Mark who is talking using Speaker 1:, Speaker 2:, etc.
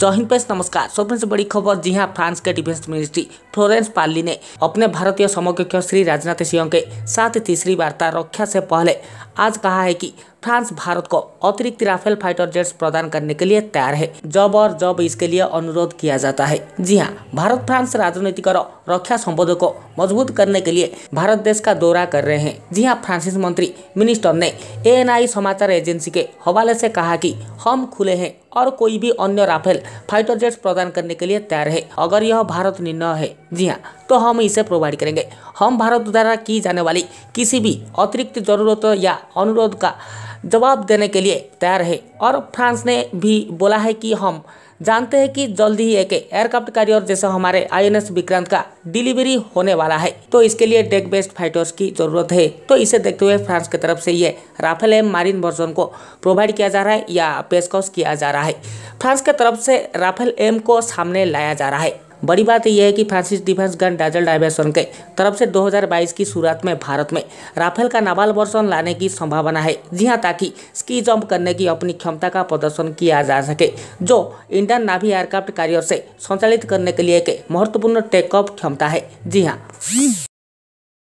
Speaker 1: हिंद पेश नमस्कार सबसे बड़ी खबर जी हाँ फ्रांस के डिफेंस मिनिस्ट्री फ्लोरेंस पार्ली ने अपने भारतीय समकक्ष श्री राजनाथ सिंह के साथ तीसरी वार्ता रक्षा से पहले आज कहा है कि फ्रांस भारत को अतिरिक्त राफेल फाइटर जेट्स प्रदान करने के लिए तैयार है जब और जब इसके लिए अनुरोध किया जाता है जी हाँ भारत फ्रांस राजनीतिक और रक्षा संबंधों को मजबूत करने के लिए भारत देश का दौरा कर रहे हैं जी हाँ फ्रांसिस मंत्री मिनिस्टर ने एएनआई समाचार एजेंसी के हवाले से कहा कि हम खुले हैं और कोई भी अन्य राफेल फाइटर जेट्स प्रदान करने के लिए तैयार है अगर यह भारत निर्णय है जी हाँ तो हम इसे प्रोवाइड करेंगे हम भारत द्वारा की जाने वाली किसी भी अतिरिक्त जरूरत या अनुरोध का जवाब देने के लिए तैयार है और फ्रांस ने भी बोला है कि हम जानते हैं कि जल्दी ही एक एयरक्राफ्ट कैरियर जैसे हमारे आईएनएस विक्रांत का डिलीवरी होने वाला है तो इसके लिए डेक बेस्ड फाइटर्स की जरूरत है तो इसे देखते हुए फ्रांस की तरफ से ये राफेल एम मारिन वर्जन को प्रोवाइड किया जा रहा है या पेशकश किया जा रहा है फ्रांस की तरफ से राफेल एम को सामने लाया जा रहा है बड़ी बात यह है कि फ्रांसिस डिफेंस गन डाजल डाइवेसन के तरफ से 2022 की शुरुआत में भारत में राफेल का नाबाल वर्षन लाने की संभावना है जी हाँ ताकि स्की जंप करने की अपनी क्षमता का प्रदर्शन किया जा सके जो इंडियन नाभी एयरक्राफ्ट कारियर से संचालित करने के लिए एक महत्वपूर्ण टेकऑफ क्षमता है जी हाँ